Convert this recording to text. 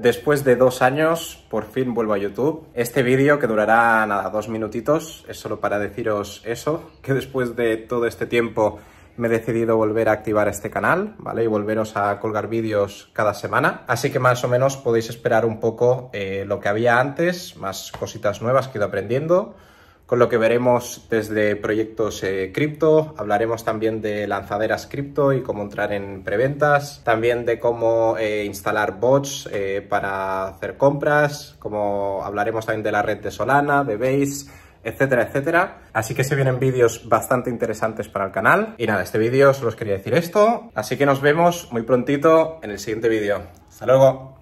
Después de dos años, por fin vuelvo a YouTube. Este vídeo, que durará nada, dos minutitos, es solo para deciros eso, que después de todo este tiempo me he decidido volver a activar este canal, ¿vale? Y volveros a colgar vídeos cada semana. Así que más o menos podéis esperar un poco eh, lo que había antes, más cositas nuevas que he ido aprendiendo, con lo que veremos desde proyectos eh, cripto, hablaremos también de lanzaderas cripto y cómo entrar en preventas, también de cómo eh, instalar bots eh, para hacer compras, como hablaremos también de la red de Solana, de Base, etcétera, etcétera. Así que se vienen vídeos bastante interesantes para el canal. Y nada, este vídeo solo os quería decir esto, así que nos vemos muy prontito en el siguiente vídeo. ¡Hasta luego!